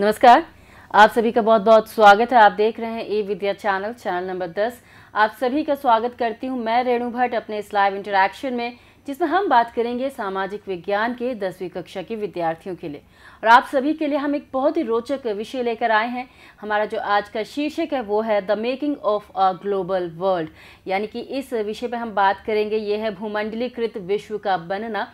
नमस्कार आप सभी का बहुत बहुत स्वागत है आप देख रहे हैं E Vidya channel channel number दस आप सभी का स्वागत करती हूँ मैं रेणु भट्ट अपने इस लाइव इंटरेक्शन में जिसमें हम बात करेंगे सामाजिक विज्ञान के दसवीं कक्षा के विद्यार्थियों के लिए और आप सभी के लिए हम एक बहुत ही रोचक विषय लेकर आए हैं हमारा जो आज का शीर्षक है वो है the making of a global world यानी कि इस विषय पर हम बात करेंगे ये है भूमंडलीकृत विश्व का बनना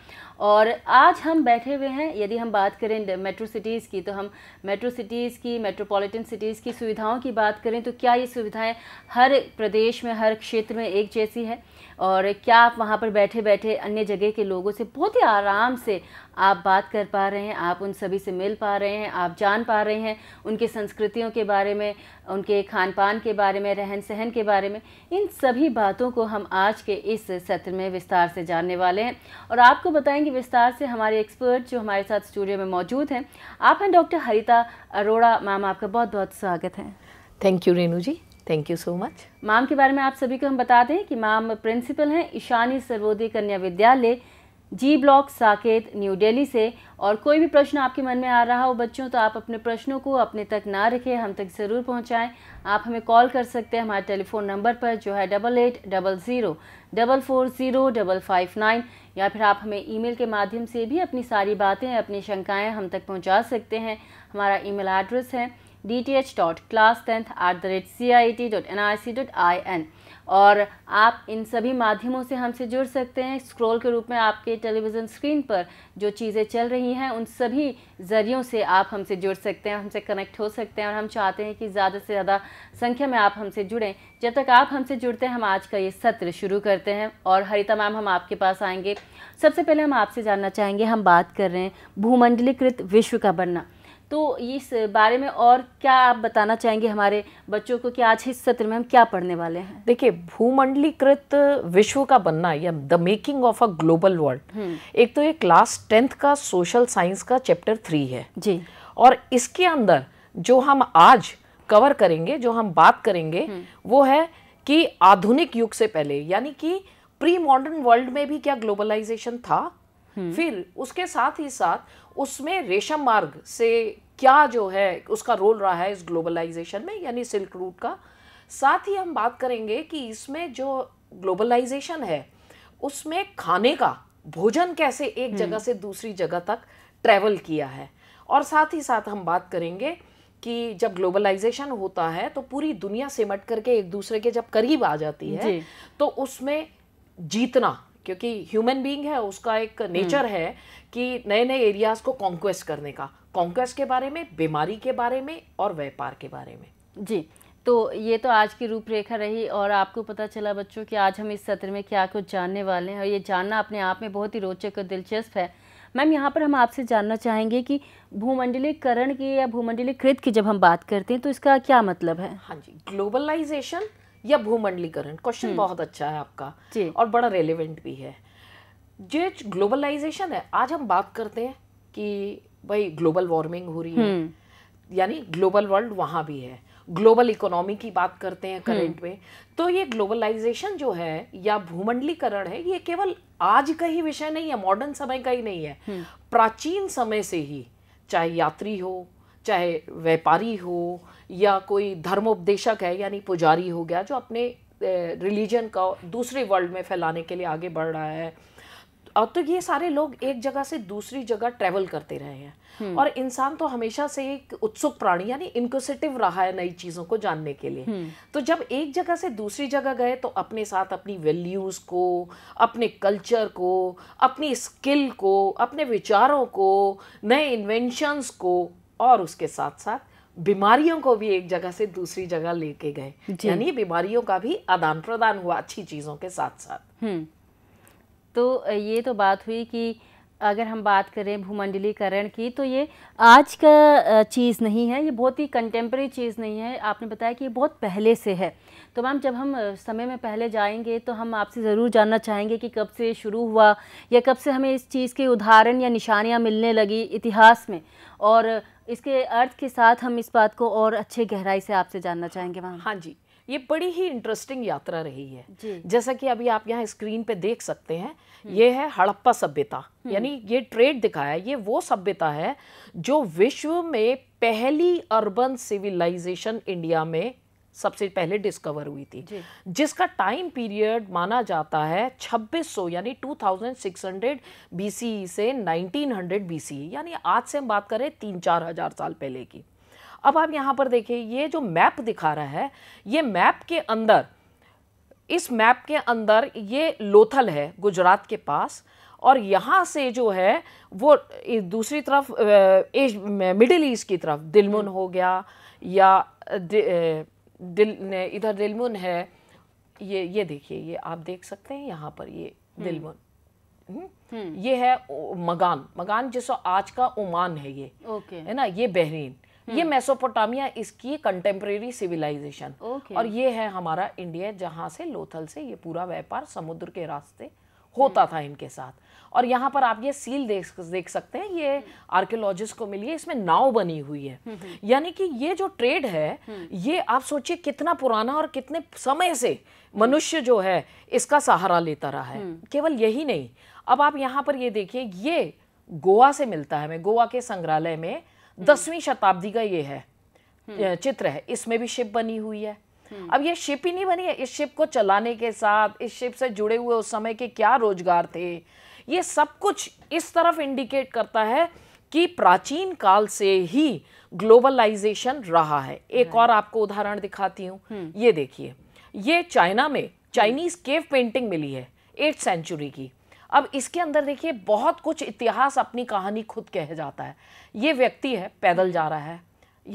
और आज हम बैठे हुए हैं यदि हम बात करें मेट्रो सिटीज़ की तो हम मेट्रो सिटीज़ की मेट्रोपॉलिटन सिटीज़ की सुविधाओं की बात करें तो क्या ये सुविधाएं हर प्रदेश में हर क्षेत्र में एक जैसी है और क्या आप वहाँ पर बैठे बैठे अन्य जगह के लोगों से बहुत ही आराम से आप बात कर पा रहे हैं आप उन सभी से मिल पा रहे हैं आप जान पा रहे हैं उनके संस्कृतियों के बारे में उनके खान पान के बारे में रहन सहन के बारे में इन सभी बातों को हम आज के इस सत्र में विस्तार से जानने वाले हैं और आपको बताएंगे विस्तार से हमारे एक्सपर्ट जो हमारे साथ स्टूडियो में मौजूद हैं आप हैं डॉक्टर हरिता अरोड़ा मैम आपका बहुत बहुत स्वागत है thank you Renu ji thank you so much ma'am के बारे में आप सभी को हम बता दें कि मैम प्रिंसिपल हैं Ishani Sarvodaya Kanya Vidyalaya G block Saket New Delhi से और कोई भी प्रश्न आपके मन में आ रहा हो बच्चों तो आप अपने प्रश्नों को अपने तक ना रखें हम तक ज़रूर पहुंचाएं आप हमें कॉल कर सकते हैं हमारे टेलीफोन नंबर पर जो है double eight double zero double four zero double five nine या फिर आप हमें ईमेल के माध्यम से भी अपनी सारी बातें अपनी शंकाएँ हम तक पहुँचा सकते हैं हमारा ईमेल एड्रेस है एन और आप इन सभी माध्यमों से हमसे जुड़ सकते हैं स्क्रॉल के रूप में आपके टेलीविज़न स्क्रीन पर जो चीज़ें चल रही हैं उन सभी ज़रियों से आप हमसे जुड़ सकते हैं हमसे कनेक्ट हो सकते हैं और हम चाहते हैं कि ज़्यादा से ज़्यादा संख्या में आप हमसे जुड़ें जब तक आप हमसे जुड़ते हैं हम आज का ये सत्र शुरू करते हैं और हरिता मैम हम आपके पास आएंगे सबसे पहले हम आपसे जानना चाहेंगे हम बात कर रहे हैं भूमंडलीकृत विश्व का बनना तो इस बारे में और क्या आप बताना चाहेंगे हमारे बच्चों को कि आज इस सत्र में हम क्या पढ़ने वाले हैं देखिए भूमंडलीकृत विश्व का बनना या the making of a global world एक तो ये क्लास टेंथ का सोशल साइंस का चैप्टर थ्री है जी और इसके अंदर जो हम आज कवर करेंगे जो हम बात करेंगे हम्म। वो है कि आधुनिक युग से पहले यानी कि प्री मॉडर्न वर्ल्ड में भी क्या ग्लोबलाइजेशन था हम्म। फिर उसके साथ ही साथ उसमें रेशम मार्ग से क्या जो है उसका रोल रहा है इस ग्लोबलाइजेशन में यानी सिल्क रूट का साथ ही हम बात करेंगे कि इसमें जो ग्लोबलाइजेशन है उसमें खाने का भोजन कैसे एक हम्म। जगह से दूसरी जगह तक ट्रैवल किया है और साथ ही साथ हम बात करेंगे कि जब ग्लोबलाइजेशन होता है तो पूरी दुनिया सिमट करके एक दूसरे के जब करीब आ जाती है तो उसमें जीतना क्योंकि ह्यूमन बीइंग है उसका एक नेचर हम्म। है कि नए नए एरियाज को कॉन्क्वेस्ट करने का कॉन्क्वेस्ट के बारे में बीमारी के बारे में और व्यापार के बारे में जी तो ये तो आज की रूपरेखा रही और आपको पता चला बच्चों कि आज हम इस सत्र में क्या कुछ जानने वाले हैं और ये जानना अपने आप में बहुत ही रोचक और दिलचस्प है मैम यहाँ पर हम आपसे जानना चाहेंगे कि भूमंडलीकरण की या भूमंडलीकृत की जब हम बात करते हैं तो इसका क्या मतलब है हाँ जी ग्लोबलाइजेशन या भूमंडलीकरण क्वेश्चन हम्म। बहुत अच्छा है आपका और बड़ा रेलिवेंट भी है जो ग्लोबलाइजेशन है आज हम बात करते हैं कि भाई ग्लोबल वार्मिंग हो रही है हम्म। यानी ग्लोबल वर्ल्ड वहां भी है ग्लोबल इकोनॉमी की बात करते हैं करंट हम्म। में तो ये ग्लोबलाइजेशन जो है या भूमंडलीकरण है ये केवल आज का ही विषय नहीं है मॉडर्न समय का ही नहीं है प्राचीन समय से ही चाहे यात्री हो चाहे व्यापारी हो या कोई धर्मोपदेशक है यानी पुजारी हो गया जो अपने रिलीजन का दूसरे वर्ल्ड में फैलाने के लिए आगे बढ़ रहा है और तो ये सारे लोग एक जगह से दूसरी जगह ट्रेवल करते रहे हैं हम्म। और इंसान तो हमेशा से एक उत्सुक प्राणी यानी इंक्वेसिटिव रहा है नई चीज़ों को जानने के लिए हम्म। तो जब एक जगह से दूसरी जगह गए तो अपने साथ अपनी वैल्यूज़ को अपने कल्चर को अपनी स्किल को अपने विचारों को नए इन्वेंशंस को और उसके साथ साथ बीमारियों को भी एक जगह से दूसरी जगह लेके गए यानी बीमारियों का भी आदान प्रदान हुआ अच्छी चीज़ों के साथ साथ हम्म। तो ये तो बात हुई कि अगर हम बात करें भूमंडलीकरण की तो ये आज का चीज़ नहीं है ये बहुत ही कंटेम्प्रेरी चीज़ नहीं है आपने बताया कि ये बहुत पहले से है तो मैम जब हम समय में पहले जाएंगे तो हम आपसे ज़रूर जानना चाहेंगे कि कब से शुरू हुआ या कब से हमें इस चीज़ के उदाहरण या निशानियाँ मिलने लगी इतिहास में और इसके अर्थ के साथ हम इस बात को और अच्छे गहराई से आपसे जानना चाहेंगे मैम हाँ जी ये बड़ी ही इंटरेस्टिंग यात्रा रही है जैसा कि अभी आप यहाँ स्क्रीन पे देख सकते हैं हम्म। ये है हड़प्पा सभ्यता हम्म। यानी ये ट्रेड दिखाया ये वो सभ्यता है जो विश्व में पहली अर्बन सिविलाइजेशन इंडिया में सबसे पहले डिस्कवर हुई थी जिसका टाइम पीरियड माना जाता है 2600 यानी 2600 बीसी e से 1900 बीसी e, यानी आज से हम बात करें तीन चार हजार साल पहले की अब आप यहाँ पर देखिए ये जो मैप दिखा रहा है ये मैप के अंदर इस मैप के अंदर ये लोथल है गुजरात के पास और यहाँ से जो है वो दूसरी तरफ मिडिल ईस्ट की तरफ दिलमुन हो गया या दिल इधर दिलमुन है ये ये देखिए ये आप देख सकते हैं यहाँ पर ये हम्म। दिलमुन हम्म? हम्म। ये है मगान मगान जिसो आज का ओमान है ये ओके है ना ये बहरीन ये मेसोपोटामिया इसकी कंटेम्प्रेरी सिविलाइजेशन और ये है हमारा इंडिया जहां से लोथल से ये पूरा व्यापार समुद्र के रास्ते होता था इनके साथ और यहाँ पर आप ये सील देख देख सकते हैं ये आर्कियोलॉजिस्ट को मिली है इसमें नाव बनी हुई है हम्म, हम्म। यानी कि ये जो ट्रेड है हम्म। ये आप सोचिए कितना पुराना और कितने समय से मनुष्य जो है इसका सहारा लेता रहा है केवल यही नहीं अब आप यहाँ पर ये देखिए ये गोवा से मिलता है मैं गोवा के संग्रहालय में दसवीं शताब्दी का ये है चित्र है इसमें भी शिप बनी हुई है अब ये शिप ही नहीं बनी है इस शिप को चलाने के साथ इस शिप से जुड़े हुए उस समय के क्या रोजगार थे ये सब कुछ इस तरफ इंडिकेट करता है कि प्राचीन काल से ही ग्लोबलाइजेशन रहा है एक और आपको उदाहरण दिखाती हूँ हम्म। ये देखिए ये चाइना में चाइनीज केव पेंटिंग मिली है एट सेंचुरी की अब इसके अंदर देखिए बहुत कुछ इतिहास अपनी कहानी खुद कह जाता है ये व्यक्ति है पैदल जा रहा है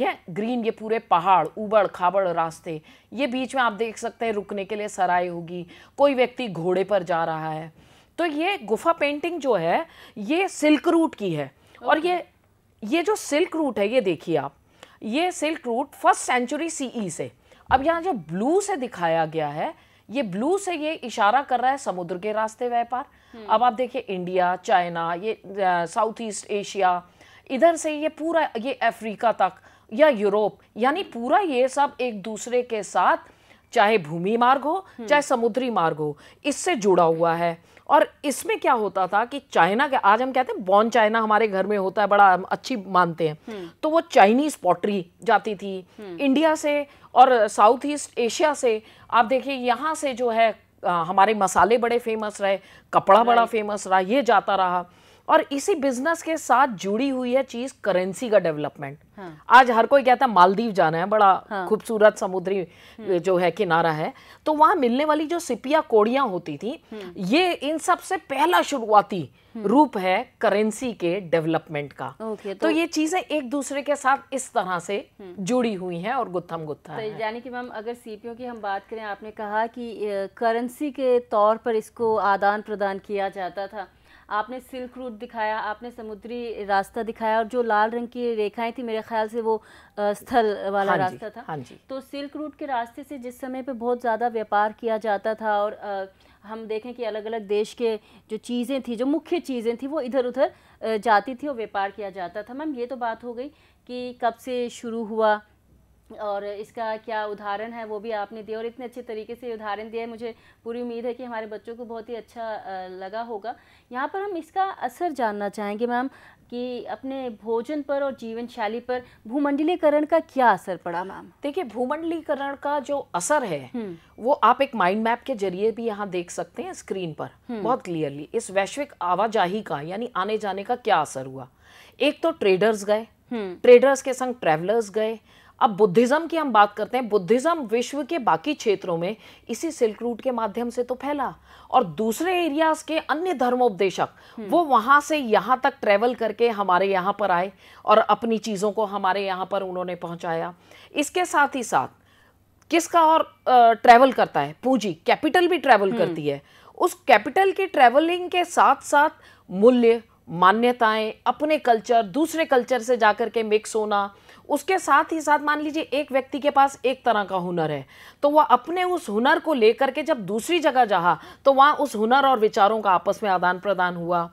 ये ग्रीन ये पूरे पहाड़ उबड़ खाबड़ रास्ते ये बीच में आप देख सकते हैं रुकने के लिए सराय होगी कोई व्यक्ति घोड़े पर जा रहा है तो ये गुफा पेंटिंग जो है ये सिल्क रूट की है okay. और ये ये जो सिल्क रूट है ये देखिए आप ये silk route first century CE से अब यहाँ जो ब्लू से दिखाया गया है ये ब्लू से ये इशारा कर रहा है समुद्र के रास्ते व्यापार हम्म। अब आप देखिए इंडिया चाइना ये साउथ ईस्ट एशिया इधर से ये पूरा ये अफ्रीका तक या यूरोप यानी पूरा ये सब एक दूसरे के साथ चाहे भूमि मार्ग हो हम्म। चाहे समुद्री मार्ग हो इससे जुड़ा हुआ है और इसमें क्या होता था कि चाइना के आज हम कहते हैं बॉन चाइना हमारे घर में होता है बड़ा अच्छी मानते हैं हम्म। तो वो चाइनीज पॉटरी जाती थी हम्म। इंडिया से और साउथ ईस्ट एशिया से आप देखिए यहाँ से जो है आ, हमारे मसाले बड़े फेमस रहे कपड़ा बड़ा फेमस रहा ये जाता रहा और इसी बिजनेस के साथ जुड़ी हुई है चीज करेंसी का डेवलपमेंट हाँ। आज हर कोई कहता है मालदीव जाना है बड़ा हाँ। खूबसूरत समुद्री हम्म। जो है किनारा है तो वहां मिलने वाली जो सिपिया कोड़ियां होती थी हम्म। ये इन सब से पहला शुरुआती हम्म। रूप है करेंसी के डेवलपमेंट का तो, तो ये चीजें एक दूसरे के साथ इस तरह से जुड़ी हुई हैं और गुत्थम गुत्था तो यानी कि मैम अगर सीपीओ की हम बात करें आपने कहा कि करेंसी के तौर पर इसको आदान प्रदान किया जाता था आपने सिल्क रूट दिखाया आपने समुद्री रास्ता दिखाया और जो लाल रंग की रेखाएं थी मेरे ख्याल से वो स्थल वाला हाँ रास्ता था हाँ तो सिल्क रूट के रास्ते से जिस समय पे बहुत ज़्यादा व्यापार किया जाता था और आ, हम देखें कि अलग अलग देश के जो चीज़ें थी जो मुख्य चीज़ें थी वो इधर उधर जाती थी और व्यापार किया जाता था मैम ये तो बात हो गई कि कब से शुरू हुआ और इसका क्या उदाहरण है वो भी आपने दिया और इतने अच्छे तरीके से उदाहरण दिया है मुझे पूरी उम्मीद है कि हमारे बच्चों को बहुत ही अच्छा लगा होगा यहाँ पर हम इसका असर जानना चाहेंगे मैम कि अपने भोजन पर और जीवन शैली पर भूमंडलीकरण का क्या असर पड़ा मैम देखिए भूमंडलीकरण का जो असर है हम्म। वो आप एक माइंड मैप के जरिए भी यहाँ देख सकते हैं स्क्रीन पर हम्म। बहुत क्लियरली इस वैश्विक आवाजाही का यानी आने जाने का क्या असर हुआ एक तो ट्रेडर्स गए ट्रेडर्स हम्म। के संग ट्रेवलर्स गए अब बुद्धिज़्म की हम बात करते हैं बुद्धिज़्म विश्व के बाकी क्षेत्रों में इसी सिल्क रूट के माध्यम से तो फैला और दूसरे एरियाज़ के अन्य धर्मोपदेशक हम्म। वो वहाँ से यहाँ तक ट्रैवल करके हमारे यहाँ पर आए और अपनी चीज़ों को हमारे यहाँ पर उन्होंने पहुँचाया इसके साथ ही साथ किसका और ट्रैवल करता है पूंजी कैपिटल भी ट्रैवल हम्म। करती है उस कैपिटल की ट्रैवलिंग के साथ साथ मूल्य मान्यताएं अपने कल्चर दूसरे कल्चर से जाकर के मिक्स होना उसके साथ ही साथ मान लीजिए एक व्यक्ति के पास एक तरह का हुनर है तो वह अपने उस हुनर को लेकर के जब दूसरी जगह जहाँ तो वहाँ उस हुनर और विचारों का आपस में आदान प्रदान हुआ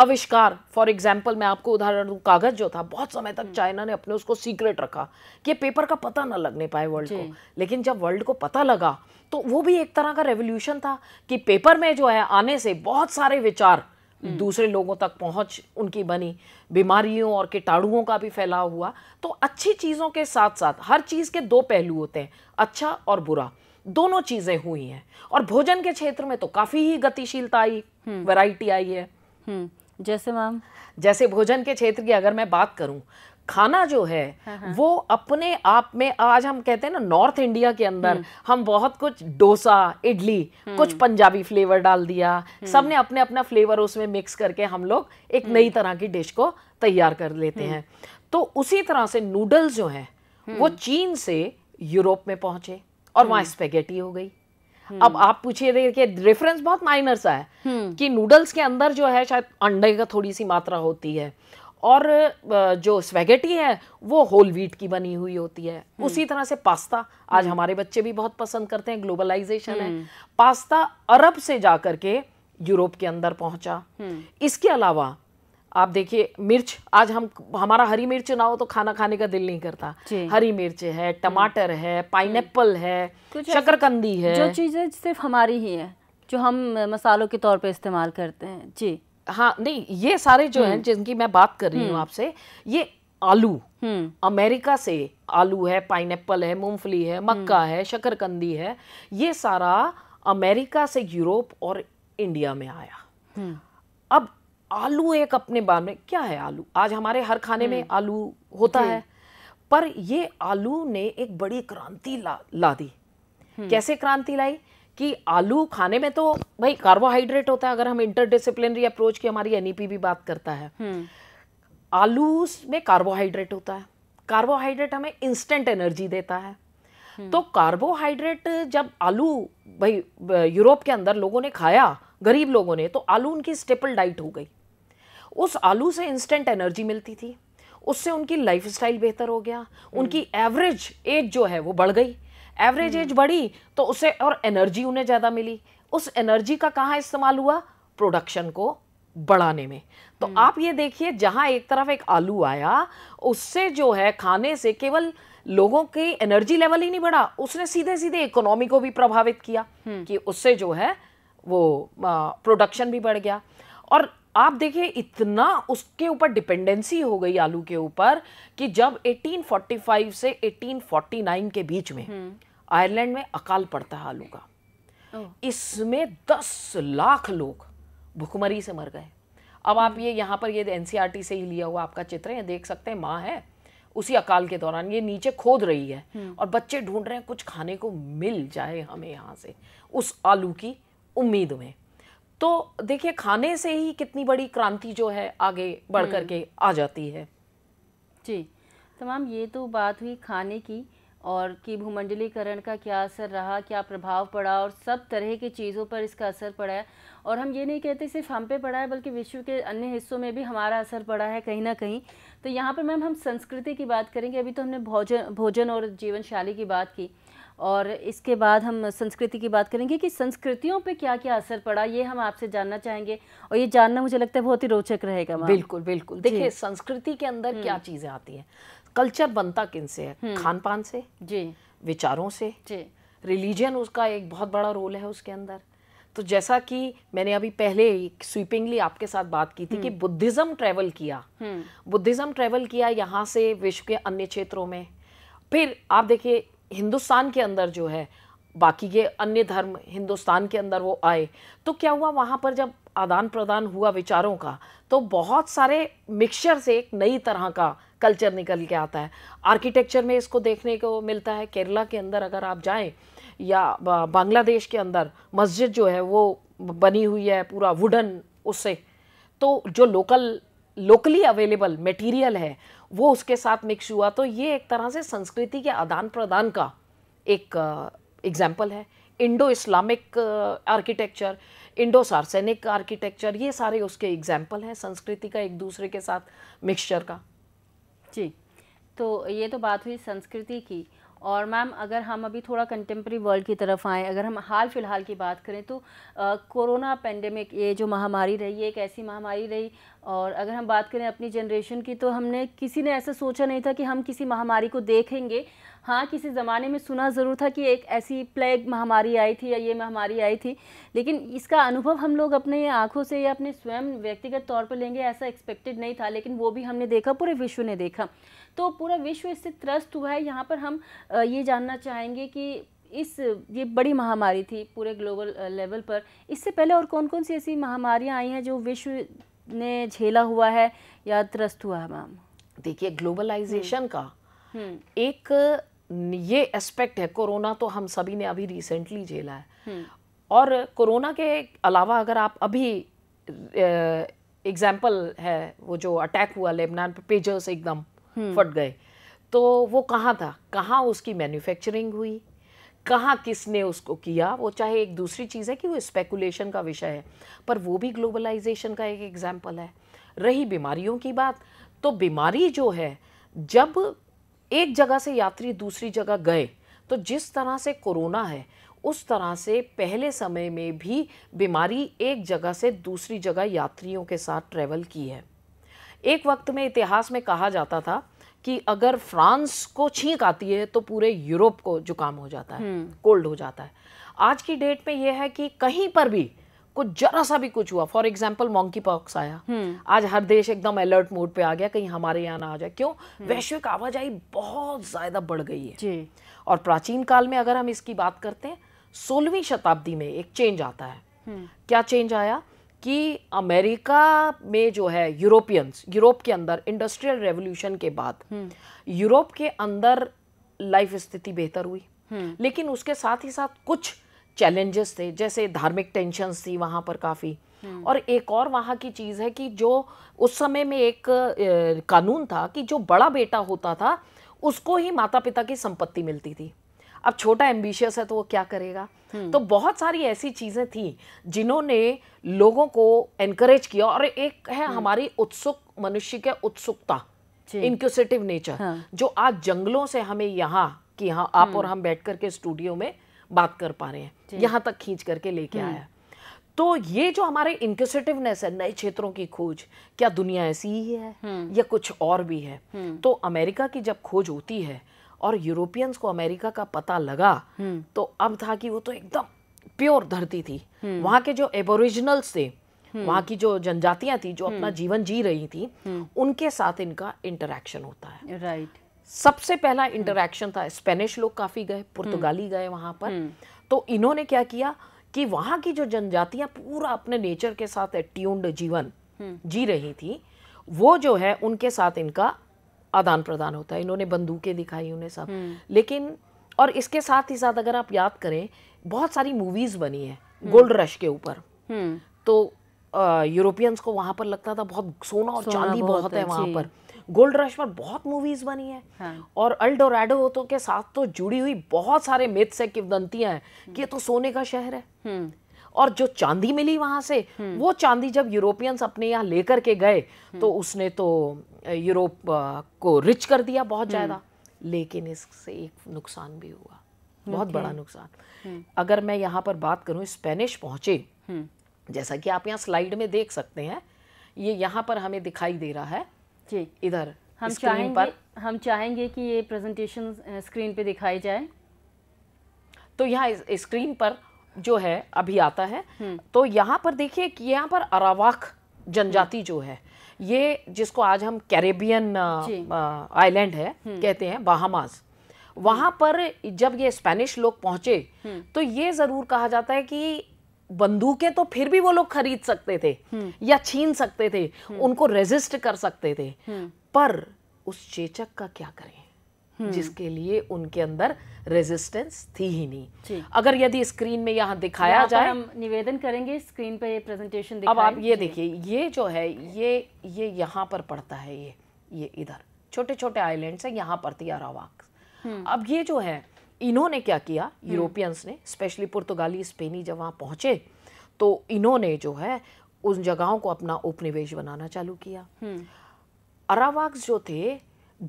आविष्कार फॉर एग्जाम्पल मैं आपको उदाहरण दूँ कागज़ जो था बहुत समय तक हम्म। चाइना ने अपने उसको सीक्रेट रखा कि पेपर का पता ना लगने पाए वर्ल्ड को लेकिन जब वर्ल्ड को पता लगा तो वो भी एक तरह का रेवोल्यूशन था कि पेपर में जो है आने से बहुत सारे विचार हम्म। दूसरे लोगों तक पहुंच उनकी बनी बीमारियों और कीटाणुओं का भी फैलाव हुआ तो अच्छी चीज़ों के साथ साथ हर चीज़ के दो पहलू होते हैं अच्छा और बुरा दोनों चीज़ें हुई हैं और भोजन के क्षेत्र में तो काफ़ी ही गतिशीलता आई वैरायटी हम्म। आई है हम्म, जैसे मैम जैसे भोजन के क्षेत्र की अगर मैं बात करूं खाना जो है हाँ, हाँ। वो अपने आप में आज हम कहते हैं ना नॉर्थ इंडिया के अंदर हम्म। हम बहुत कुछ डोसा इडली हम्म। कुछ पंजाबी फ्लेवर डाल दिया हम्म। सब ने अपने अपना फ्लेवर उसमें मिक्स करके हम लोग एक नई तरह की डिश को तैयार कर लेते हैं तो उसी तरह से नूडल्स जो हैं वो चीन से यूरोप में पहुंचे और वहां स्पेगेटी हो गई अब आप पूछिए देखिए रेफरेंस बहुत माइनर सा है कि नूडल्स के अंदर जो है शायद अंडे का थोड़ी सी मात्रा होती है और जो स्वेगेटी है वो होल व्हीट की बनी हुई होती है हम्म। उसी तरह से पास्ता आज हम्म। हमारे बच्चे भी बहुत पसंद करते हैं ग्लोबलाइजेशन है हम्म। पास्ता अरब से जा करके यूरोप के अंदर पहुंचा इसके अलावा आप देखिए मिर्च आज हम हमारा हरी मिर्च ना हो तो खाना खाने का दिल नहीं करता हरी मिर्च है टमाटर है पाइन है शकरकंदी है जो चीज़ें सिर्फ हमारी ही है जो हम मसालों के तौर पे इस्तेमाल करते हैं जी हाँ नहीं ये सारे जो हैं हम्म। जिनकी मैं बात कर रही हूँ हम्म। आपसे ये आलू हम्म। अमेरिका से आलू है पाइन है मूंगफली है मक्का है शकरकंदी है ये सारा अमेरिका से यूरोप और इंडिया में आया अब आलू एक अपने बार में क्या है आलू आज हमारे हर खाने में आलू होता है पर ये आलू ने एक बड़ी क्रांति ला ला दी कैसे क्रांति लाई कि आलू खाने में तो भाई कार्बोहाइड्रेट होता है अगर हम इंटरडिसिप्लिनरी अप्रोच की हमारी एनईपी e भी बात करता है हम्म। आलू में कार्बोहाइड्रेट होता है कार्बोहाइड्रेट हमें इंस्टेंट एनर्जी देता है हम्म। तो कार्बोहाइड्रेट जब आलू भाई यूरोप के अंदर लोगों ने खाया गरीब लोगों ने तो आलू उनकी स्टेपल डाइट हो गई उस आलू से इंस्टेंट एनर्जी मिलती थी उससे उनकी लाइफ बेहतर हो गया हम्म। उनकी एवरेज एज जो है वो बढ़ गई एवरेज एज बढ़ी तो उसे और एनर्जी उन्हें ज़्यादा मिली उस एनर्जी का कहाँ इस्तेमाल हुआ प्रोडक्शन को बढ़ाने में तो हम्म। आप ये देखिए जहाँ एक तरफ एक आलू आया उससे जो है खाने से केवल लोगों की एनर्जी लेवल ही नहीं बढ़ा उसने सीधे सीधे इकोनॉमी को भी प्रभावित किया हम्म। कि उससे जो है वो प्रोडक्शन भी बढ़ गया और आप देखिए इतना उसके ऊपर डिपेंडेंसी हो गई आलू के ऊपर कि जब 1845 से 1849 के बीच में आयरलैंड हम्म। में अकाल पड़ता है आलू का इसमें 10 लाख लोग भुखमरी से मर गए अब आप हम्म। ये यहाँ पर ये एन e से ही लिया हुआ आपका चित्र है देख सकते हैं माँ है उसी अकाल के दौरान ये नीचे खोद रही है हम्म। और बच्चे ढूंढ रहे हैं कुछ खाने को मिल जाए हमें यहाँ से उस आलू की उम्मीद में तो देखिए खाने से ही कितनी बड़ी क्रांति जो है आगे बढ़ हम्म। कर के आ जाती है जी तमाम ये तो बात हुई खाने की और कि भूमंडलीकरण का क्या असर रहा क्या प्रभाव पड़ा और सब तरह की चीज़ों पर इसका असर पड़ा है और हम ये नहीं कहते सिर्फ हम पे पड़ा है बल्कि विश्व के अन्य हिस्सों में भी हमारा असर पड़ा है कहीं ना कहीं तो यहाँ पर मैम हम संस्कृति की बात करेंगे अभी तो हमने भोजन भोजन और जीवन शैली की बात की और इसके बाद हम संस्कृति की बात करेंगे कि संस्कृतियों पे क्या क्या असर पड़ा ये हम आपसे जानना चाहेंगे और ये जानना मुझे लगता है बहुत ही रोचक रहेगा बिल्कुल बिल्कुल देखिए संस्कृति के अंदर क्या हम्म। चीज़ें आती हैं कल्चर बनता किन से है हम्म। खान पान से जी विचारों से जी रिलीजन उसका एक बहुत बड़ा रोल है उसके अंदर तो जैसा कि मैंने अभी पहले स्वीपिंगली आपके साथ बात की थी कि हम्म। बुद्धिज़्म ट्रैवल किया बुद्धिज़्म ट्रैवल किया यहाँ से विश्व के अन्य क्षेत्रों में फिर आप देखिए हिंदुस्तान के अंदर जो है बाकी के अन्य धर्म हिंदुस्तान के अंदर वो आए तो क्या हुआ वहाँ पर जब आदान प्रदान हुआ विचारों का तो बहुत सारे मिक्सचर से एक नई तरह का कल्चर निकल के आता है आर्किटेक्चर में इसको देखने को मिलता है केरला के अंदर अगर आप जाएं या बांग्लादेश के अंदर मस्जिद जो है वो बनी हुई है पूरा वुडन उससे तो जो लोकल लोकली अवेलेबल मटेरियल है वो उसके साथ मिक्स हुआ तो ये एक तरह से संस्कृति के आदान प्रदान का एक एग्जाम्पल uh, है Indo Islamic architecture Indo Saracenic architecture ये सारे उसके एग्जाम्पल हैं संस्कृति का एक दूसरे के साथ मिक्सचर का जी तो ये तो बात हुई संस्कृति की और मैम अगर हम अभी थोड़ा कंटेम्प्रेरी वर्ल्ड की तरफ आएँ अगर हम हाल फिलहाल की बात करें तो कोरोना पेंडेमिक ये जो महामारी रही है एक ऐसी महामारी रही और अगर हम बात करें अपनी जनरेशन की तो हमने किसी ने ऐसा सोचा नहीं था कि हम किसी महामारी को देखेंगे हाँ किसी ज़माने में सुना ज़रूर था कि एक ऐसी प्लेग महामारी आई थी या ये महामारी आई थी लेकिन इसका अनुभव हम लोग अपने आँखों से या अपने स्वयं व्यक्तिगत तौर पर लेंगे ऐसा एक्सपेक्टेड नहीं था लेकिन वो भी हमने देखा पूरे विश्व ने देखा तो पूरा विश्व इससे त्रस्त हुआ है यहाँ पर हम ये जानना चाहेंगे कि इस ये बड़ी महामारी थी पूरे ग्लोबल लेवल पर इससे पहले और कौन कौन सी ऐसी महामारियाँ आई हैं जो विश्व ने झेला हुआ है या त्रस्त हुआ है मैम देखिए ग्लोबलाइजेशन का हम्म। हम्म। एक ये एस्पेक्ट है कोरोना तो हम सभी ने अभी रिसेंटली झेला है हम्म। और कोरोना के अलावा अगर आप अभी एग्जाम्पल है वो जो अटैक हुआ लेबनान पे पेजर्स एकदम हम्म। फट गए तो वो कहाँ था कहाँ उसकी मैन्युफैक्चरिंग हुई कहाँ किसने उसको किया वो चाहे एक दूसरी चीज़ है कि वो स्पेकुलेशन का विषय है पर वो भी ग्लोबलाइजेशन का एक एग्जाम्पल है रही बीमारियों की बात तो बीमारी जो है जब एक जगह से यात्री दूसरी जगह गए तो जिस तरह से कोरोना है उस तरह से पहले समय में भी बीमारी एक जगह से दूसरी जगह यात्रियों के साथ ट्रैवल की है एक वक्त में इतिहास में कहा जाता था कि अगर फ्रांस को छींक आती है तो पूरे यूरोप को जुकाम हो जाता है हम्म। कोल्ड हो जाता है आज की डेट में यह है कि कहीं पर भी कुछ जरा सा भी कुछ हुआ फॉर एग्जाम्पल मॉन्की पॉक्स आया हम्म। आज हर देश एकदम अलर्ट मोड पे आ गया कहीं हमारे यहाँ ना आ जाए क्यों हम्म। वैश्विक आवाजाही बहुत ज़्यादा बढ़ गई है जी। और प्राचीन काल में अगर हम इसकी बात करते हैं सोलहवीं शताब्दी में एक चेंज आता है क्या चेंज आया कि अमेरिका में जो है यूरोपियंस यूरोप के अंदर इंडस्ट्रियल रेवोल्यूशन के बाद हम्म। यूरोप के अंदर लाइफ स्थिति बेहतर हुई हम्म। लेकिन उसके साथ ही साथ कुछ चैलेंजेस थे जैसे धार्मिक टेंशन थी वहाँ पर काफ़ी हम्म। और एक और वहाँ की चीज़ है कि जो उस समय में एक कानून था कि जो बड़ा बेटा होता था उसको ही माता पिता की संपत्ति मिलती थी अब छोटा एम्बिशियस है तो वो क्या करेगा हम्म। तो बहुत सारी ऐसी चीज़ें थी जिन्होंने लोगों को एनकरेज किया और एक है हम्म। हमारी उत्सुक मनुष्य के उत्सुकता इंक्यूसिटिव नेचर हाँ। जो आज जंगलों से हमें यहाँ कि हाँ आप हम्म। और हम बैठ करके स्टूडियो में बात कर पा रहे हैं यहाँ तक खींच करके लेके आया तो ये जो हमारे इंक्यूसिटिवनेस है नए क्षेत्रों की खोज क्या दुनिया ऐसी ही है या कुछ और भी है तो अमेरिका की जब खोज होती है और यूरोपियंस को अमेरिका का पता लगा हम्म। तो अब था कि वो तो एकदम प्योर धरती थी हम्म। वहाँ के जो एबोरिजिनल्स थे हम्म। वहाँ की जो जनजातियाँ थी जो अपना जीवन जी रही थी उनके साथ इनका इंटरेक्शन होता है राइट सबसे पहला इंटरेक्शन था स्पेनिश लोग काफ़ी गए पुर्तगाली गए वहां पर तो इन्होंने क्या किया कि वहां की जो जनजातियां पूरा अपने नेचर के साथ ट्यून्ड जीवन जी रही थी वो जो है उनके साथ इनका आदान प्रदान होता है इन्होंने बंदूकें दिखाई उन्हें सब हम्म। लेकिन और इसके साथ ही साथ अगर आप याद करें बहुत सारी मूवीज बनी है हम्म। गोल्ड रश के ऊपर हम्म। तो यूरोपियंस को वहां पर लगता था बहुत सोना और चांदी बहुत, बहुत है वहां पर गोल्ड रश पर बहुत मूवीज बनी है हाँ। और अल्डोराडो तो के साथ तो जुड़ी हुई बहुत सारे मिथ्स है किवदंतियां हैं कि ये तो सोने का शहर है और जो चांदी मिली वहां से हम्म। वो चांदी जब यूरोपियंस अपने यहाँ लेकर के गए हम्म। तो उसने तो यूरोप को रिच कर दिया बहुत हम्म। ज़्यादा लेकिन इससे एक नुकसान भी हुआ बहुत बड़ा नुकसान अगर मैं यहाँ पर बात करूँ स्पेनिश पहुंचे जैसा कि आप यहाँ स्लाइड में देख सकते हैं ये यहाँ पर हमें दिखाई दे रहा है जी इधर हम चाहेंगे पर हम चाहेंगे कि ये प्रेजेंटेशन स्क्रीन पे दिखाई जाए तो यहाँ स्क्रीन पर जो है अभी आता है हम्म। तो यहाँ पर देखिए कि यहाँ पर अरावाक जनजाति हम्म। जो है ये जिसको आज हम कैरेबियन आइलैंड है हम्म। कहते हैं बहामास वहाँ पर जब ये स्पेनिश लोग पहुँचे तो ये ज़रूर कहा जाता है कि बंदूकें तो फिर भी वो लोग खरीद सकते थे या छीन सकते थे उनको रेजिस्ट कर सकते थे पर उस चेचक का क्या करें हम्म। जिसके लिए उनके अंदर रेजिस्टेंस थी ही नहीं अगर यदि स्क्रीन में यहाँ दिखाया जाए हम निवेदन करेंगे स्क्रीन पर प्रेजेंटेशन अब आप ये देखिए ये जो है ये ये यहाँ पर पड़ता है ये ये इधर छोटे छोटे आइलैंड है यहाँ पर थी अरावाक हम्म। अब ये जो है इन्होंने क्या किया हम्म। यूरोपियंस ने स्पेशली पुर्तगाली स्पेनी जब वहाँ पहुंचे तो इन्होंने जो है उन जगहों को अपना उपनिवेश बनाना चालू किया अरावाक्स जो थे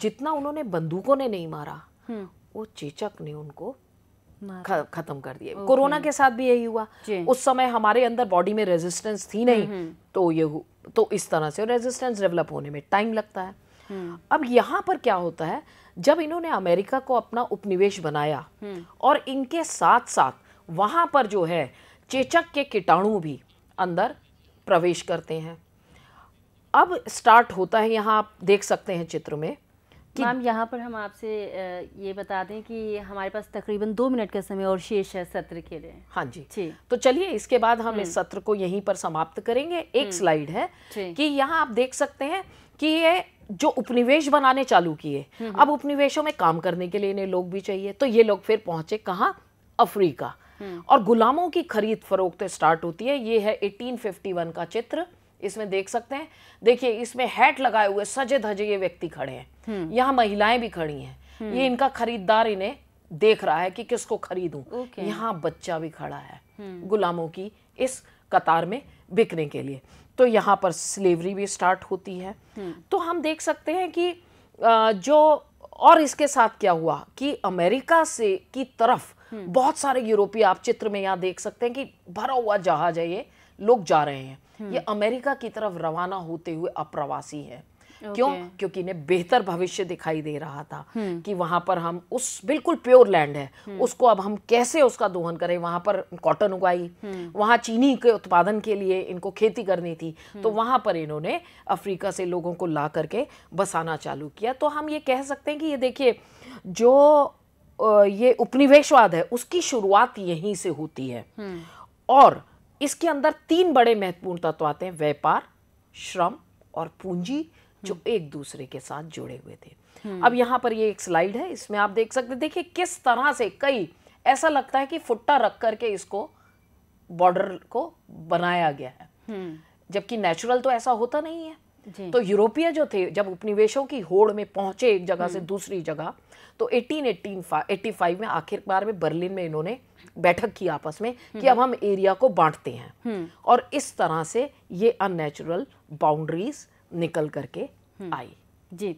जितना उन्होंने बंदूकों ने नहीं मारा हम्म। वो चेचक ने उनको खत्म कर दिए कोरोना के साथ भी यही हुआ उस समय हमारे अंदर बॉडी में रेजिस्टेंस थी नहीं हम्म, हम्म। तो ये तो इस तरह से रेजिस्टेंस डेवलप होने में टाइम लगता है अब यहाँ पर क्या होता है जब इन्होंने अमेरिका को अपना उपनिवेश बनाया और इनके साथ साथ वहां पर जो है चेचक के कीटाणु भी अंदर प्रवेश करते हैं अब स्टार्ट होता है यहाँ आप देख सकते हैं चित्र में मैम यहाँ पर हम आपसे ये बता दें कि हमारे पास तकरीबन दो मिनट का समय और शेष है सत्र के लिए हाँ जी ठीक तो चलिए इसके बाद हम इस हम्म। सत्र को यहीं पर समाप्त करेंगे एक हम्म। स्लाइड है कि यहाँ आप देख सकते हैं कि ये जो उपनिवेश बनाने चालू किए हम्म, अब उपनिवेशों में काम करने के लिए इन्हें लोग भी चाहिए तो ये लोग फिर पहुंचे कहाँ अफ्रीका और गुलामों की खरीद फरोख्त स्टार्ट होती है ये है 1851 का चित्र इसमें देख सकते हैं देखिए इसमें हैट लगाए हुए सजे धजे ये व्यक्ति खड़े हैं हम्म। यहाँ महिलाएं भी खड़ी हैं ये हम्म। इनका खरीदार इन्हें देख रहा है कि किसको खरीदूं यहाँ बच्चा भी खड़ा है हम्म। गुलामों की इस कतार में बिकने के लिए तो यहाँ पर स्लेवरी भी स्टार्ट होती है तो हम देख सकते हैं कि जो और इसके साथ क्या हुआ कि अमेरिका से की तरफ बहुत सारे यूरोपीय आप चित्र में यहाँ देख सकते हैं कि भरा हुआ जहाज है ये लोग जा रहे हैं ये हम्म। अमेरिका की तरफ रवाना होते हुए अप्रवासी है okay. क्यों क्योंकि इन्हें बेहतर भविष्य दिखाई दे रहा था हम्म। कि वहां पर हम उस बिल्कुल प्योर लैंड है हम्म। उसको अब हम कैसे उसका दोहन करें वहां पर कॉटन उगाई वहां चीनी के उत्पादन के लिए इनको खेती करनी थी तो वहां पर इन्होंने अफ्रीका से लोगों को ला करके बसाना चालू किया तो हम ये कह सकते हैं कि ये देखिए जो ये उपनिवेशवाद है उसकी शुरुआत यहीं से होती है और इसके अंदर तीन बड़े महत्वपूर्ण तत्व आते हैं व्यापार श्रम और पूंजी जो हम्म। एक दूसरे के साथ जुड़े हुए थे हम्म। अब यहाँ पर ये एक स्लाइड है इसमें आप देख सकते देखिए किस तरह से कई ऐसा लगता है कि फुट्टा रख करके इसको बॉर्डर को बनाया गया है हम्म। जबकि नेचुरल तो ऐसा होता नहीं है तो यूरोपीय जो थे जब उपनिवेशों की होड़ में पहुंचे एक जगह से हम्म। दूसरी जगह तो 1885 में आखिर बार में बर्लिन में इन्होंने बैठक की आपस में कि हम्म। अब हम एरिया को बांटते हैं हम्म। और इस तरह से ये अननेचुरल बाउंड्रीज निकल करके आई जी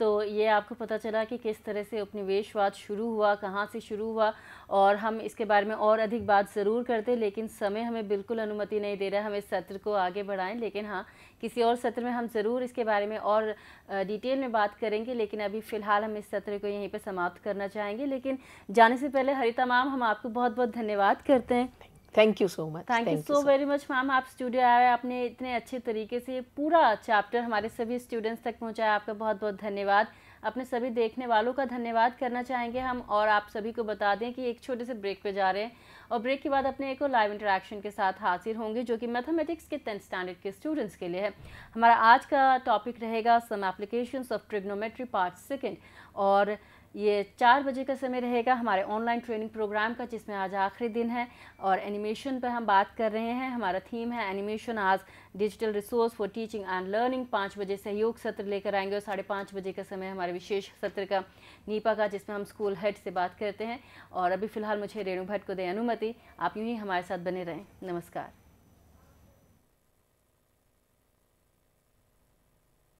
तो ये आपको पता चला कि किस तरह से उपनिवेशवाद शुरू हुआ कहाँ से शुरू हुआ और हम इसके बारे में और अधिक बात ज़रूर करते लेकिन समय हमें बिल्कुल अनुमति नहीं दे रहा हम इस सत्र को आगे बढ़ाएं लेकिन हाँ किसी और सत्र में हम ज़रूर इसके बारे में और डिटेल में बात करेंगे लेकिन अभी फ़िलहाल हम इस सत्र को यहीं पर समाप्त करना चाहेंगे लेकिन जाने से पहले हरी तमाम हम आपको बहुत बहुत धन्यवाद करते हैं thank you so much thank you so very much ma'am आप स्टूडियो आए आपने इतने अच्छे तरीके से पूरा चैप्टर हमारे सभी स्टूडेंट्स तक पहुंचाया आपका बहुत बहुत धन्यवाद अपने सभी देखने वालों का धन्यवाद करना चाहेंगे हम और आप सभी को बता दें कि एक छोटे से ब्रेक पे जा रहे हैं और ब्रेक के बाद अपने एक और लाइव इंटरेक्शन के साथ हाजिर होंगे जो कि मैथमेटिक्स के टेंथ स्टैंडर्ड के स्टूडेंट्स के लिए है हमारा आज का टॉपिक रहेगा some applications of trigonometry part second और ये चार बजे का समय रहेगा हमारे ऑनलाइन ट्रेनिंग प्रोग्राम का जिसमें आज आखिरी दिन है और एनिमेशन पर हम बात कर रहे हैं हमारा थीम है एनिमेशन आज digital resource for teaching and learning पाँच बजे सहयोग सत्र लेकर आएंगे और साढ़े पाँच बजे का समय हमारे विशेष सत्र का नीपा का जिसमें हम स्कूल हेड से बात करते हैं और अभी फ़िलहाल मुझे रेणु भट्ट को दें अनुमति आप यूँ ही हमारे साथ बने रहें नमस्कार